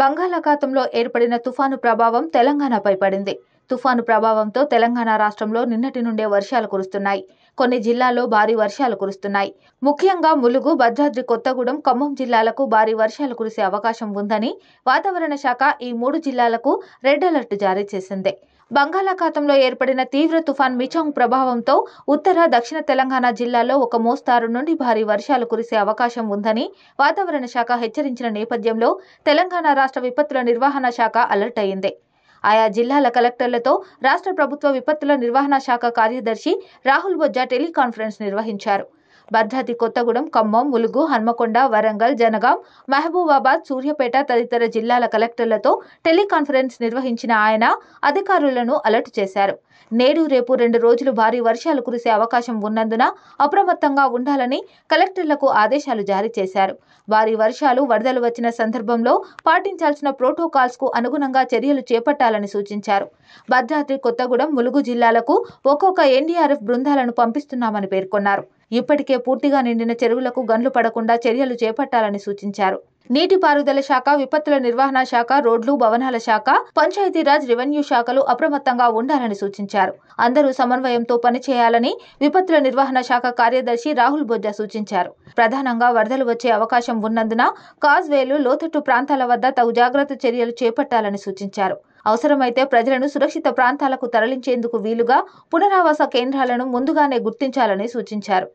బంగాళాఖాతంలో ఏర్పడిన తుఫాను ప్రభావం తెలంగాణపై పడింది తుఫాను ప్రభావంతో తెలంగాణ రాష్ట్రంలో నిన్నటి నుండే వర్షాలు కురుస్తున్నాయి కొన్ని జిల్లాల్లో భారీ వర్షాలు కురుస్తున్నాయి ముఖ్యంగా ములుగు భద్రాద్రి కొత్తగూడెం ఖమ్మం జిల్లాలకు భారీ వర్షాలు కురిసే అవకాశం ఉందని వాతావరణ శాఖ ఈ మూడు జిల్లాలకు రెడ్ అలర్ట్ జారీ చేసింది బంగాళాఖాతంలో ఏర్పడిన తీవ్ర తుఫాన్ మిచాంగ్ ప్రభావంతో ఉత్తర దక్షిణ తెలంగాణ జిల్లాలో ఒక మోస్తారు నుండి భారీ వర్షాలు కురిసే అవకాశం ఉందని వాతావరణ శాఖ హెచ్చరించిన నేపథ్యంలో తెలంగాణ రాష్ట్ర విపత్తుల నిర్వహణ శాఖ అలర్ట్ అయింది ఆయా జిల్లాల కలెక్టర్లతో రాష్ట్ర ప్రభుత్వ విపత్తుల నిర్వహణ శాఖ కార్యదర్శి రాహుల్ బొజ్జా టెలికాన్ఫరెన్స్ నిర్వహించారు భద్రాద్రి కొత్తగూడెం ఖమ్మం ములుగు హన్మకొండ వరంగల్ జనగాం మహబూబాబాద్ సూర్యపేట తదితర జిల్లాల కలెక్టర్లతో టెలికాన్ఫరెన్స్ నిర్వహించిన ఆయన అధికారులను అలర్ట్ చేశారు నేడు రేపు రెండు రోజులు భారీ వర్షాలు కురిసే అవకాశం ఉన్నందున అప్రమత్తంగా ఉండాలని కలెక్టర్లకు ఆదేశాలు జారీ చేశారు భారీ వర్షాలు వరదలు వచ్చిన సందర్భంలో పాటించాల్సిన ప్రోటోకాల్స్కు అనుగుణంగా చర్యలు చేపట్టాలని సూచించారు భద్రాద్రి కొత్తగూడెం ములుగు జిల్లాలకు ఒక్కొక్క ఎన్డీఆర్ఎఫ్ బృందాలను పంపిస్తున్నామని పేర్కొన్నారు ఇప్పటికే పూర్తిగా నిండిన చెరువులకు గండ్లు పడకుండా చర్యలు చేపట్టాలని సూచించారు నీటిపారుదల శాఖ విపత్తుల నిర్వహణ శాఖ రోడ్లు భవనాల శాఖ పంచాయతీరాజ్ రెవెన్యూ శాఖలు అప్రమత్తంగా ఉండాలని సూచించారు అందరూ సమన్వయంతో పనిచేయాలని విపత్తుల నిర్వహణ శాఖ కార్యదర్శి రాహుల్ బొజ్జా సూచించారు ప్రధానంగా వరదలు వచ్చే అవకాశం ఉన్నందున కాజ్వేలు లోతట్టు ప్రాంతాల వద్ద తగు జాగ్రత్త చర్యలు చేపట్టాలని సూచించారు అవసరమైతే ప్రజలను సురక్షిత ప్రాంతాలకు తరలించేందుకు వీలుగా పునరావాస కేంద్రాలను ముందుగానే గుర్తించాలని సూచించారు